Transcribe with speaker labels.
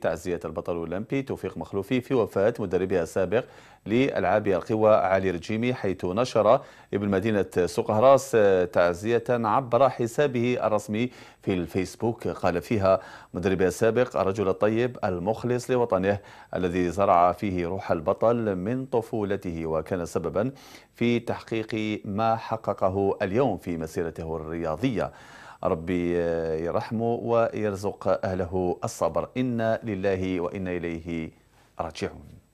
Speaker 1: تعزية البطل الأولمبي توفيق مخلوفي في وفاة مدربها السابق لألعاب القوى علي رجيمي حيث نشر ابن مدينة سوق هراس تعزية عبر حسابه الرسمي في الفيسبوك قال فيها مدربها السابق الرجل الطيب المخلص لوطنه الذي زرع فيه روح البطل من طفولته وكان سببا في تحقيق ما حققه اليوم في مسيرته الرياضية ربي يرحمه ويرزق أهله الصبر إنا لله وإنا إليه راجعون